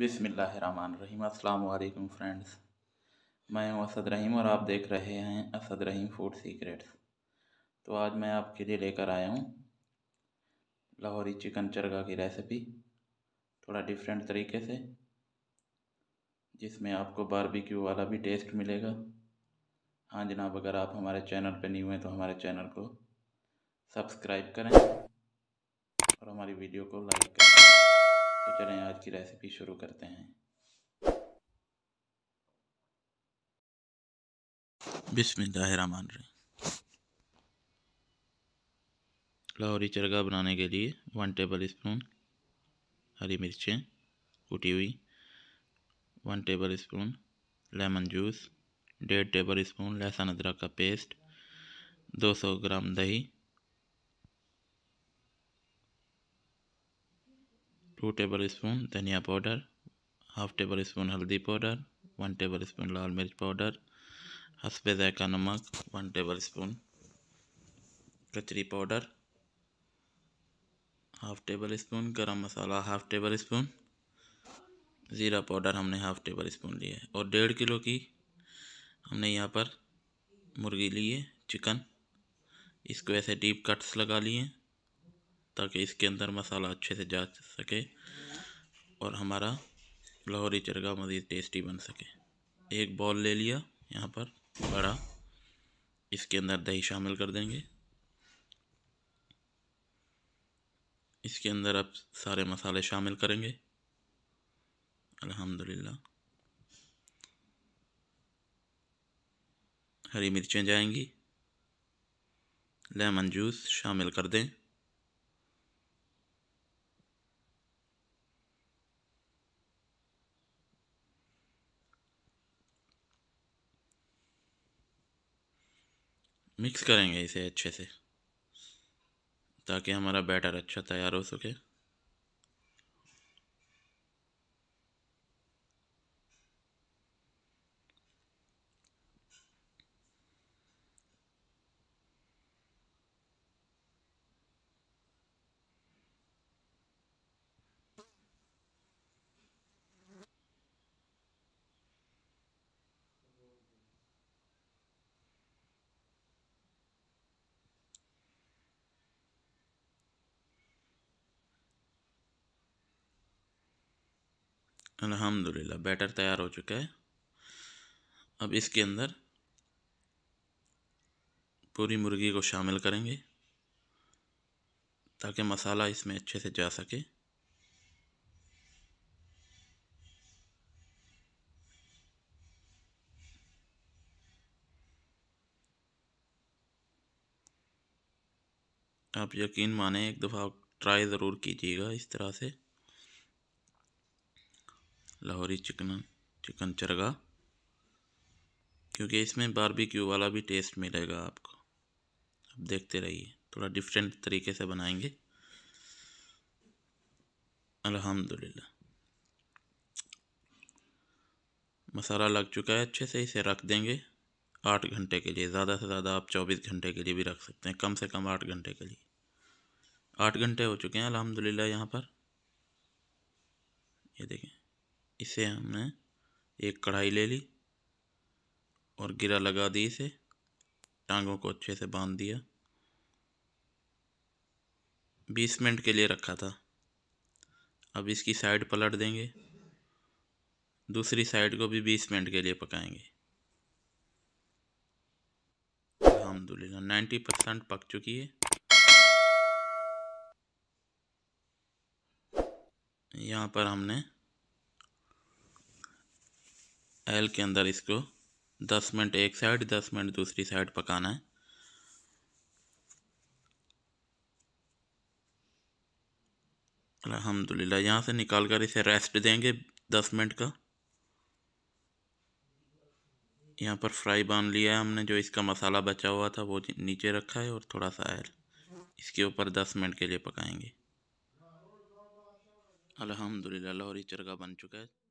बिसमीम् अल्लाम फ्रेंड्स मैं हूँ असद रहीम और आप देख रहे हैं असद रहीम फूड सीक्रेट्स तो आज मैं आपके लिए लेकर आया हूँ लाहौरी चिकन चरगा की रेसिपी थोड़ा डिफरेंट तरीके से जिसमें आपको बारबेक्यू वाला भी टेस्ट मिलेगा हाँ जनाब अगर आप हमारे चैनल पर नहीं हैं तो हमारे चैनल को सब्सक्राइब करें और हमारी वीडियो को लाइक करें तो चलें आज की रेसिपी शुरू करते हैं बिस्मिल्लाहमान लाहौरी चरगा बनाने के लिए वन टेबल स्पून हरी मिर्चें कुटी हुई one tablespoon lemon juice डेढ़ टेबल स्पून लहसुन अदरक का पेस्ट 200 ग्राम दही टू टेबल स्पून धनिया पाउडर हाफ टेबल स्पून हल्दी पाउडर वन टेबल स्पून लाल मिर्च पाउडर हसबे जैका नमक वन टेबल स्पून कचरी पाउडर हाफ टेबल स्पून गरम मसाला हाफ टेबल स्पून ज़ीरा पाउडर हमने हाफ टेबल स्पून लिया और डेढ़ किलो की हमने यहाँ पर मुर्गी ली है चिकन इसको ऐसे डीप कट्स लगा लिए ताकि इसके अंदर मसाला अच्छे से जा सके और हमारा लाहौरी चरगा मज़ीद टेस्टी बन सके एक बॉल ले लिया यहाँ पर बड़ा इसके अंदर दही शामिल कर देंगे इसके अंदर अब सारे मसाले शामिल करेंगे अल्हम्दुलिल्लाह हरी मिर्चें जाएंगी लेमन जूस शामिल कर दें मिक्स करेंगे इसे अच्छे से ताकि हमारा बैटर अच्छा तैयार हो सके अलहमदिल्ला बैटर तैयार हो चुका है अब इसके अंदर पूरी मुर्गी को शामिल करेंगे ताकि मसाला इसमें अच्छे से जा सके आप यकीन माने एक दफ़ा ट्राई ज़रूर कीजिएगा इस तरह से लाहौरी चिकन चिकन चरगा क्योंकि इसमें बारबेक्यू वाला भी टेस्ट मिलेगा आपको आप देखते रहिए थोड़ा डिफरेंट तरीके से बनाएंगे अल्हम्दुलिल्लाह मसाला लग चुका है अच्छे से इसे रख देंगे आठ घंटे के लिए ज़्यादा से ज़्यादा आप चौबीस घंटे के लिए भी रख सकते हैं कम से कम आठ घंटे के लिए आठ घंटे हो चुके हैं अलहमदिल्ला यहाँ पर ये देखें इसे हमने एक कढ़ाई ले ली और गिरा लगा दी इसे टांगों को अच्छे से बांध दिया बीस मिनट के लिए रखा था अब इसकी साइड पलट देंगे दूसरी साइड को भी बीस मिनट के लिए पकाएंगे अलहमदुल्ला नाइन्टी परसेंट पक चुकी है यहाँ पर हमने एल के अंदर इसको दस मिनट एक साइड दस मिनट दूसरी साइड पकाना है अलहमदिल्ला यहाँ से निकाल कर इसे रेस्ट देंगे दस मिनट का यहाँ पर फ्राई बांध लिया है हमने जो इसका मसाला बचा हुआ था वो नीचे रखा है और थोड़ा सा आयल इसके ऊपर दस मिनट के लिए पकाएंगे अल्हम्दुलिल्लाह लाहौरी चरगा बन चुका है